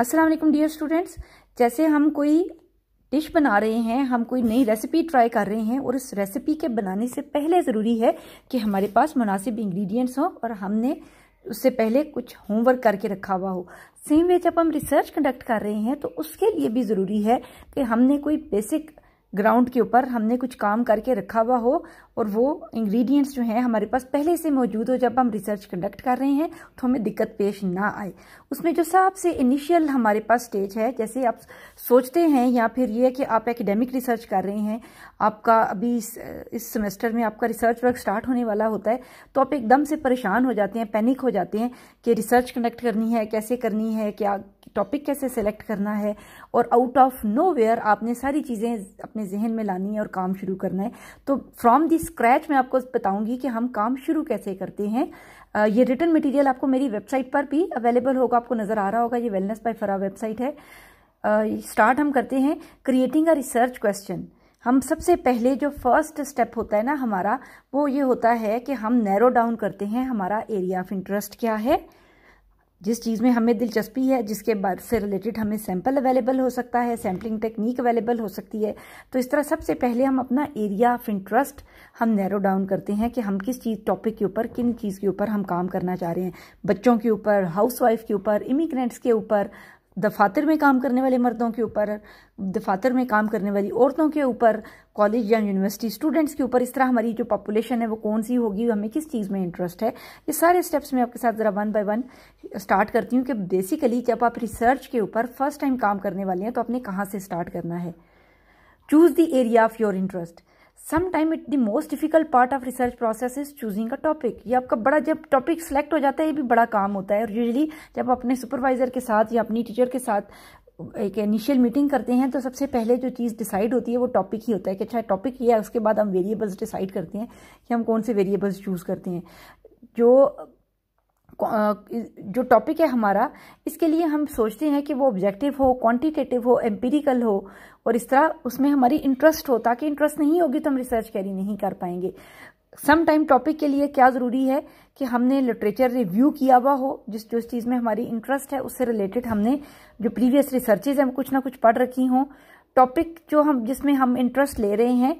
Aslam dear students जैसे हम कोई डिश बना रहे हैं हम कोई नई रेसिपी ट्राई कर रहे हैं और उस रेसिपी के बनाने से पहले ज़रूरी है कि हमारे पास मुनासिब इंग्रेडिएंट्स हों और हमने उससे पहले कुछ होमवर्क करके रखा हुआ हो सेम वे जब हम रिसर्च कंडक्ट कर रहे हैं तो उसके लिए भी ज़रूरी है कि हमने कोई बेसिक ग्राउंड के ऊपर हमने कुछ काम करके रखा हुआ हो और वो इंग्रेडिएंट्स जो हैं हमारे पास पहले से मौजूद हो जब हम रिसर्च कंडक्ट कर रहे हैं तो हमें दिक्कत पेश ना आए उसमें जो सबसे इनिशियल हमारे पास स्टेज है जैसे आप सोचते हैं या फिर ये कि आप एकेडमिक रिसर्च कर रहे हैं आपका अभी इस, इस सेमेस्टर में आपका रिसर्च वर्क स्टार्ट होने वाला होता है तो आप एकदम से परेशान हो जाते हैं पैनिक हो जाते हैं कि रिसर्च कंडक्ट करनी है कैसे करनी है क्या टॉपिक कैसे सेलेक्ट करना है और आउट ऑफ नो वेयर आपने सारी चीज़ें अपने जहन में लानी है और काम शुरू करना है तो फ्रॉम दी स्क्रैच मैं आपको बताऊंगी कि हम काम शुरू कैसे करते हैं ये रिटर्न मटेरियल आपको मेरी वेबसाइट पर भी अवेलेबल होगा आपको नज़र आ रहा होगा ये वेलनेस बाय फरा वेबसाइट है स्टार्ट हम करते हैं क्रिएटिंग अ रिसर्च क्वेश्चन हम सबसे पहले जो फर्स्ट स्टेप होता है ना हमारा वो ये होता है कि हम नैरो डाउन करते हैं हमारा एरिया ऑफ इंटरेस्ट क्या है जिस चीज़ में हमें दिलचस्पी है जिसके बाद से रिलेटेड हमें सैंपल अवेलेबल हो सकता है सैम्पलिंग टेक्निक अवेलेबल हो सकती है तो इस तरह सबसे पहले हम अपना एरिया ऑफ इंटरेस्ट हम नैरो डाउन करते हैं कि हम किस चीज़ टॉपिक के ऊपर किन चीज़ के ऊपर हम काम करना चाह रहे हैं बच्चों के ऊपर हाउसवाइफ के ऊपर इमिग्रेंट्स के ऊपर दफातर में काम करने वाले मर्दों के ऊपर दफातर में काम करने वाली औरतों के ऊपर कॉलेज या यूनिवर्सिटी स्टूडेंट्स के ऊपर इस तरह हमारी जो पॉपुलेशन है वो कौन सी होगी हमें किस चीज़ में इंटरेस्ट है ये सारे स्टेप्स मैं आपके साथ ज़रा वन बाय वन स्टार्ट करती हूँ कि बेसिकली जब आप रिसर्च के ऊपर फर्स्ट टाइम काम करने वाले हैं तो आपने कहाँ से स्टार्ट करना है choose the area of your interest sometime it the most difficult part of research process is choosing a topic ये आपका बड़ा जब टॉपिक सेलेक्ट हो जाता है ये भी बड़ा काम होता है और यूजली जब अपने सुपरवाइजर के साथ या अपनी टीचर के साथ एक इनिशियल मीटिंग करते हैं तो सबसे पहले जो चीज़ डिसाइड होती है वो टॉपिक ही होता है कि अच्छा टॉपिक ये है उसके बाद हम वेरिएबल्स डिसाइड करते हैं कि हम कौन से वेरिएबल्स चूज़ करते हैं जो जो टॉपिक है हमारा इसके लिए हम सोचते हैं कि वो ऑब्जेक्टिव हो क्वांटिटेटिव हो एम्पीरिकल हो और इस तरह उसमें हमारी इंटरेस्ट हो ताकि इंटरेस्ट नहीं होगी तो हम रिसर्च कैरी नहीं कर पाएंगे सम टाइम टॉपिक के लिए क्या ज़रूरी है कि हमने लिटरेचर रिव्यू किया हुआ हो जिस जो चीज़ में हमारी इंटरेस्ट है उससे रिलेटेड हमने जो प्रीवियस रिसर्चेज हैं कुछ ना कुछ पढ़ रखी हों टॉपिक जो हम जिसमें हम इंटरेस्ट ले रहे हैं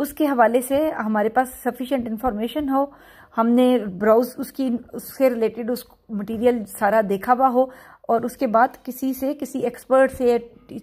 उसके हवाले से हमारे पास सफिशेंट इन्फॉर्मेशन हो हमने ब्राउज उसकी उससे रिलेटेड उस मटेरियल सारा देखा हुआ हो और उसके बाद किसी से किसी एक्सपर्ट से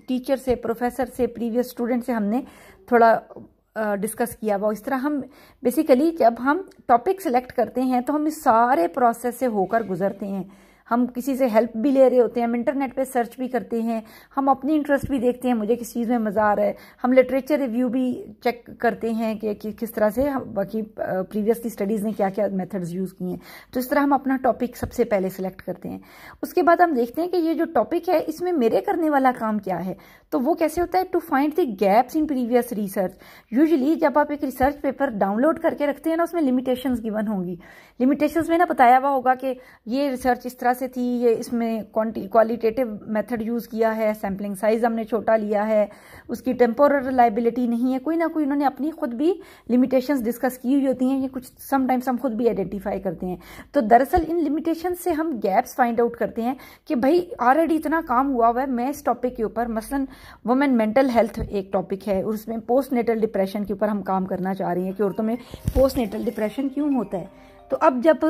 टीचर से प्रोफेसर से प्रीवियस स्टूडेंट से हमने थोड़ा डिस्कस किया हुआ इस तरह हम बेसिकली जब हम टॉपिक सेलेक्ट करते हैं तो हम इस सारे प्रोसेस से होकर गुजरते हैं हम किसी से हेल्प भी ले रहे होते हैं हम इंटरनेट पे सर्च भी करते हैं हम अपनी इंटरेस्ट भी देखते हैं मुझे किस चीज़ में मज़ा आ रहा है हम लिटरेचर रिव्यू भी चेक करते हैं कि, किस तरह से हम बाकी प्रीवियसली स्टडीज़ ने क्या क्या मेथड्स यूज़ किए हैं तो इस तरह हम अपना टॉपिक सबसे पहले सेलेक्ट करते हैं उसके बाद हम देखते हैं कि ये जो टॉपिक है इसमें मेरे करने वाला काम क्या है तो वो कैसे होता है to find the gaps in previous research usually जब आप एक रिसर्च पेपर डाउनलोड करके रखते हैं ना उसमें लिमिटेशंस गिवन होंगी लिमिटेशंस में ना बताया हुआ होगा कि ये रिसर्च इस तरह से थी ये इसमें क्वालिटेटिव मेथड यूज़ किया है सैम्पलिंग साइज़ हमने छोटा लिया है उसकी टेम्पोर रिलायबिलिटी नहीं है कोई ना कोई उन्होंने अपनी खुद भी लिमिटेशन डिस्कस की हुई होती हैं ये कुछ समटाइम्स हम खुद भी आइडेंटिफाई करते हैं तो दरअसल इन लिमिटेशन से हम गैप्स फाइंड आउट करते हैं कि भाई ऑलरेडी इतना काम हुआ हुआ है मैं इस टॉपिक के ऊपर मसलन वुमेन मेंटल हेल्थ एक टॉपिक है और उसमें पोस्ट नेटल डिप्रेशन के ऊपर हम काम करना चाह रहे हैं कि औरतों में पोस्ट नेटल डिप्रेशन क्यों होता है तो अब जब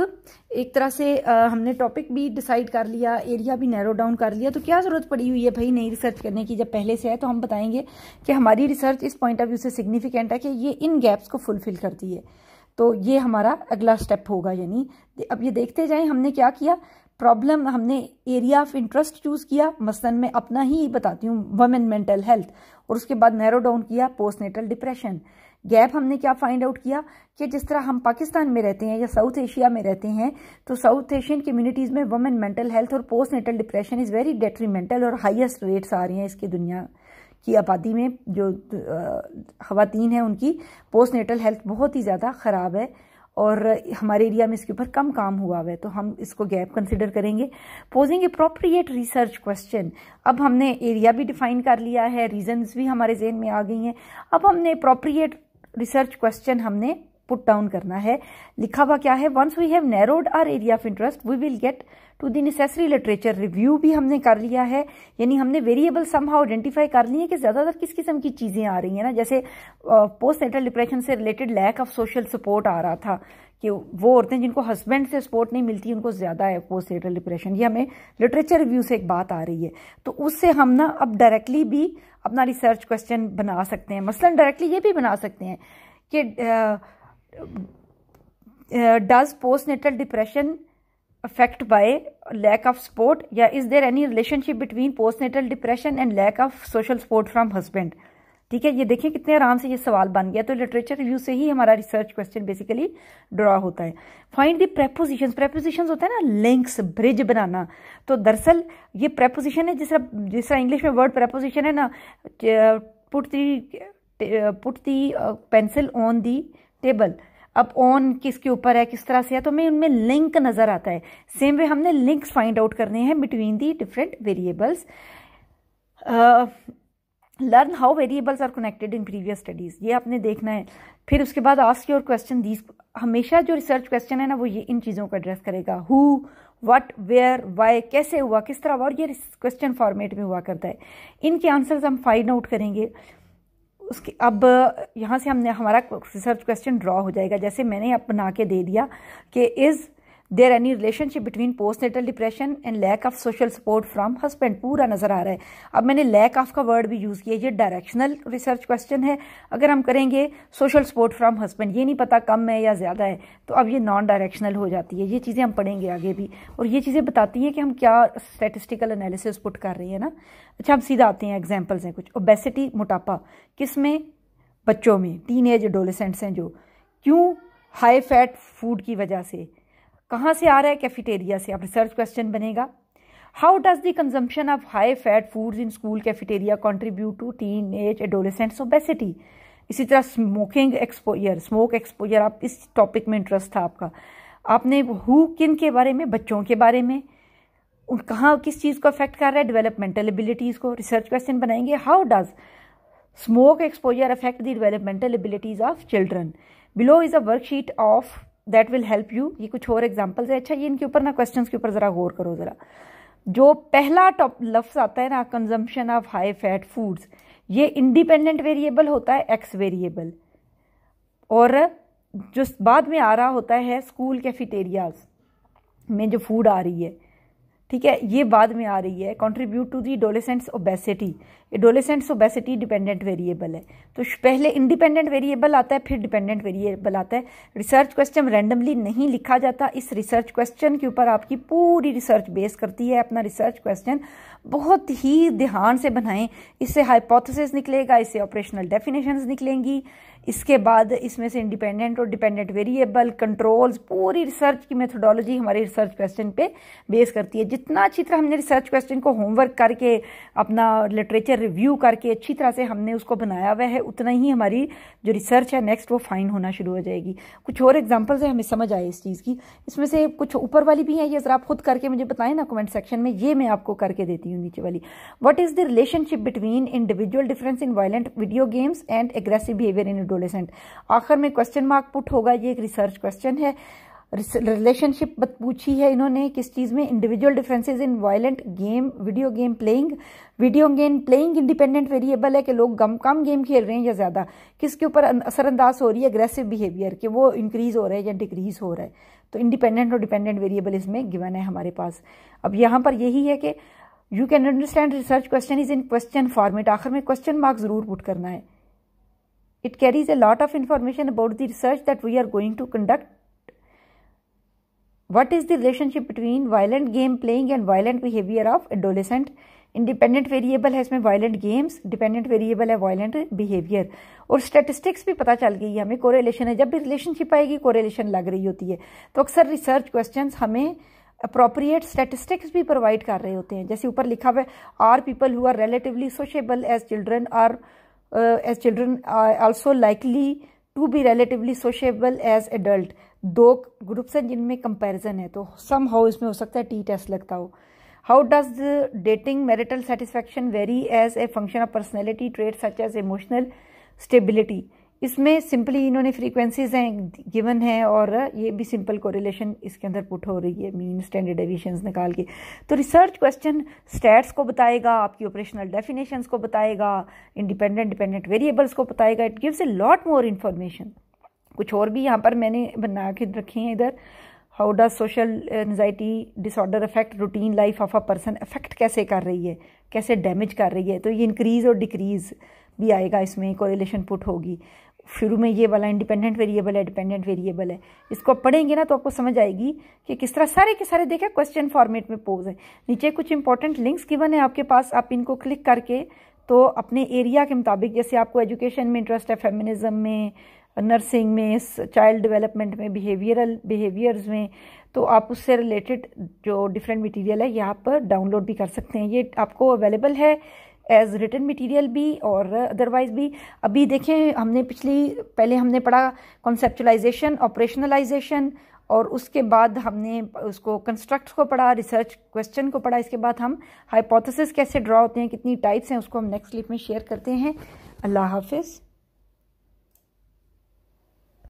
एक तरह से आ, हमने टॉपिक भी डिसाइड कर लिया एरिया भी नैरो डाउन कर लिया तो क्या ज़रूरत पड़ी हुई है भाई नई रिसर्च करने की जब पहले से है तो हम बताएंगे कि हमारी रिसर्च इस पॉइंट ऑफ व्यू से सिग्निफिकेंट है कि ये इन गैप्स को फुलफिल करती है तो ये हमारा अगला स्टेप होगा यानी अब ये देखते जाए हमने क्या किया प्रॉब्लम हमने एरिया ऑफ इंटरेस्ट चूज़ किया मसलन मैं अपना ही बताती हूँ वमेन मेंटल हेल्थ और उसके बाद नैरो डाउन किया पोस्ट नेटल डिप्रेशन गैप हमने क्या फाइंड आउट किया कि जिस तरह हम पाकिस्तान में रहते हैं या साउथ एशिया में रहते हैं तो साउथ एशियन कम्युनिटीज़ में वुमेन मेंटल हेल्थ और postnatal depression is very detrimental और हाईएस्ट रेट्स आ रहे हैं इसकी दुनिया की आबादी में जो खातन हैं उनकी पोस्ट नेटल हेल्थ बहुत ही ज़्यादा ख़राब है और हमारे एरिया में इसके ऊपर कम काम हुआ हुआ है तो हम इसको गैप कंसिडर करेंगे पोजिंग अप्रोप्रिएट रिसर्च क्वेश्चन अब हमने एरिया भी डिफाइन कर लिया है रीजंस भी हमारे जेन में आ गई हैं अब हमने अप्रोप्रिएट रिसर्च क्वेश्चन हमने पुट डाउन करना है लिखा हुआ क्या है once we have narrowed our area of interest we will get to the necessary literature review भी हमने कर लिया है यानी हमने वेरिएबल सम हाउ आइडेंटिफाई कर लिया है कि ज़्यादातर किस किस्म की चीज़ें आ रही हैं ना जैसे पोस्ट सेंट्रल डिप्रेशन से related lack of social support आ रहा था कि वो औरतें जिनको हस्बैंड से सपोर्ट नहीं मिलती उनको ज़्यादा है पोस्ट नेटल डिप्रेशन ये हमें लिटरेचर रिव्यू से एक बात आ रही है तो उससे हम ना अब डायरेक्टली भी अपना रिसर्च क्वेश्चन बना सकते हैं मसलन डायरेक्टली ये भी बना सकते हैं कि does postnatal depression affect by lack of support या is there any relationship between postnatal depression and lack of social support from husband ठीक है ये देखें कितने आराम से ये सवाल बन गया तो लिटरेचर रिव्यू से ही हमारा रिसर्च क्वेश्चन बेसिकली ड्रॉ होता है फाइंड दी प्रेपोजिशन प्रेपोजिशन होता है ना लिंक्स ब्रिज बनाना तो दरअसल ये प्रेपोजिशन है जिस जिस तरह इंग्लिश में वर्ड प्रेपोजिशन है ना put the put the pencil on the table अब ऑन किसके ऊपर है किस तरह से है तो हमें उनमें लिंक नज़र आता है सेम वे हमने लिंक्स फाइंड आउट करने हैं between the different variables learn how variables are connected in previous studies ये आपने देखना है फिर उसके बाद आस्क योर क्वेश्चन दीज हमेशा जो रिसर्च क्वेश्चन है ना वो ये इन चीज़ों को एड्रेस करेगा हु वट वेयर वाई कैसे हुआ किस तरह हुआ और ये क्वेश्चन फॉर्मेट में हुआ करता है इनके आंसर्स हम फाइंड आउट करेंगे उसके अब यहाँ से हमने हमारा रिसर्च क्वेश्चन ड्रॉ हो जाएगा जैसे मैंने आप बना के दे दिया कि is there any relationship between postnatal depression and lack of social support from husband पूरा नज़र आ रहा है अब मैंने लैक ऑफ का वर्ड भी यूज़ किया ये डायरेक्शनल रिसर्च क्वेश्चन है अगर हम करेंगे सोशल सपोर्ट फ्राम हस्बैंड ये नहीं पता कम है या ज़्यादा है तो अब ये नॉन डायरेक्शनल हो जाती है ये चीज़ें हम पढ़ेंगे आगे भी और ये चीज़ें बताती हैं कि हम क्या स्टेटिस्टिकल एनालिसिस पुट कर रहे हैं ना अच्छा हम सीधा आते हैं एग्जाम्पल्स हैं कुछ ओबेसिटी मोटापा किस में बच्चों में टीन एज एडोलेसेंट्स हैं जो क्यों हाई फैट फूड की वजह से कहाँ से आ रहा है कैफिटेरिया से अब रिसर्च क्वेश्चन बनेगा how does the consumption of high fat foods in school cafeteria contribute to teenage adolescents obesity इसी तरह स्मोकिंग एक्सपोजर स्मोक एक्सपोजर आप इस टॉपिक में इंटरेस्ट था आपका आपने हु किन के बारे में बच्चों के बारे में कहाँ किस चीज़ को अफेक्ट कर रहा है डेवलपमेंटल एबिलिटीज़ को रिसर्च क्वेश्चन बनाएंगे how does smoke exposure affect the developmental abilities of children below is a worksheet of that will help you ये कुछ और एग्जाम्पल्स है अच्छा ये इनके ऊपर ना क्वेश्चन के ऊपर ज़रा गौर करो ज़रा जो पहला टॉप लफ्स आता है ना consumption of high fat foods ये इंडिपेंडेंट वेरिएबल होता है एक्स वेरिएबल और जो बाद में आ रहा होता है स्कूल कैफिटेरियाज में जो फूड आ रही है ठीक है ये बाद में आ रही है contribute to the adolescents obesity adolescents obesity dependent variable है तो पहले इंडिपेंडेंट वेरिएबल आता है फिर डिपेंडेंट वेरिएबल आता है रिसर्च क्वेश्चन रैंडमली नहीं लिखा जाता इस रिसर्च क्वेश्चन के ऊपर आपकी पूरी रिसर्च बेस करती है अपना रिसर्च क्वेश्चन बहुत ही ध्यान से बनाएं इससे हाइपोथेसिस निकलेगा इससे ऑपरेशनल डेफिनेशन निकलेंगी इसके बाद इसमें से इंडिपेंडेंट और डिपेंडेंट वेरिएबल कंट्रोल्स पूरी रिसर्च की मेथोडोलॉजी हमारे रिसर्च क्वेश्चन पे बेस करती है जितना अच्छी तरह हमने रिसर्च क्वेश्चन को होमवर्क करके अपना लिटरेचर रिव्यू करके अच्छी तरह से हमने उसको बनाया हुआ है उतना ही हमारी जो रिसर्च है नेक्स्ट वो फाइन होना शुरू हो जाएगी कुछ और एग्जाम्पल्स हैं हमें समझ आए इस चीज़ की इसमें से कुछ ऊपर वाली भी हैं ये ज़रा आप खुद करके मुझे बताएं ना कमेंट सेक्शन में ये मैं आपको करके देती हूँ नीचे वाली what is the relationship between individual difference in violent video games and aggressive behaviour in adolescent आखिर में क्वेश्चन मार्क पुट होगा ये एक रिसर्च क्वेश्चन है रिलेशनशिप पूछी है इन्होंने किस चीज़ में individual differences in violent game video game playing video game playing independent variable है कि लोग कम कम गेम खेल रहे हैं या ज़्यादा किसके ऊपर असरअंदाज हो रही है अग्रेसिव बिहेवियर कि वो इंक्रीज़ हो रहा है या डिक्रीज़ हो रहा है तो इंडिपेंडेंट और डिपेंडेंट वेरिएबल इसमें गिवन है हमारे पास अब यहाँ पर यही है कि you can understand research question is in question format आखिर में क्वेश्चन मार्क ज़रूर पुट करना है it carries a lot of information about the research that we are going to conduct what is the relationship between violent game playing and violent behavior of adolescent independent variable है इसमें violent games dependent variable है violent behaviour और statistics भी पता चल गई है हमें कोरिलेशन है जब भी रिलेशनशिप आएगी कोरिलेशन लग रही होती है तो अक्सर रिसर्च क्वेश्चन हमें अप्रोप्रिएट स्टेटिस्टिक्स भी प्रोवाइड कर रहे होते हैं जैसे ऊपर लिखा हुआ है are people who are relatively sociable as children are as children also likely to be relatively sociable as adult दो ग्रुप्स हैं जिनमें कंपैरिजन है तो सम हाउ इसमें हो सकता है टी टेस्ट लगता हो how does dating marital satisfaction vary as a function of personality trait such as emotional stability इसमें सिंपली इन्होंने फ्रीक्वेंसीज हैं गिवन है और ये भी सिंपल कोरिलेशन इसके अंदर पुट हो रही है मीन स्टैंडर्ड एविशन निकाल के तो रिसर्च क्वेश्चन स्टैट्स को बताएगा आपकी ऑपरेशनल डेफिनेशंस को बताएगा इंडिपेंडेंट डिपेंडेंट वेरिएबल्स को बताएगा it gives a lot more information कुछ और भी यहाँ पर मैंने बना के रखे हैं इधर how does social anxiety disorder affect routine life of a person affect कैसे कर रही है कैसे डैमेज कर रही है तो ये इंक्रीज़ और डिक्रीज़ भी आएगा इसमें कोरिलेशन पुट होगी शुरू में ये वाला इंडिपेंडेंट वेरिएबल है डिपेंडेंट वेरिएबल है इसको आप पढ़ेंगे ना तो आपको समझ आएगी कि किस तरह सारे के सारे देखें क्वेश्चन फॉर्मेट में पोज है नीचे कुछ इंपॉर्टेंट लिंक्स गिवन है आपके पास आप इनको क्लिक करके तो अपने एरिया के मुताबिक जैसे आपको एजुकेशन में इंटरेस्ट है फेमिनिज्म में नर्सिंग में चाइल्ड डेवलपमेंट में बिहेवियरल बिहेवियर्स में तो आप उससे रिलेटेड जो डिफरेंट मटेरियल है ये आप डाउनलोड भी कर सकते हैं ये आपको अवेलेबल है एज रिटर्न मटेरियल भी और अदरवाइज भी अभी देखें हमने पिछली पहले हमने पढ़ा कॉन्सेप्चुलाइजेशन ऑपरेशनलाइजेशन और उसके बाद हमने उसको कंस्ट्रक्ट को पढ़ा रिसर्च क्वेश्चन को पढ़ा इसके बाद हम हाइपोथेसिस कैसे ड्रा होते हैं कितनी टाइप्स हैं उसको हम नेक्स्ट क्लिप में शेयर करते हैं अल्लाह हाफिज़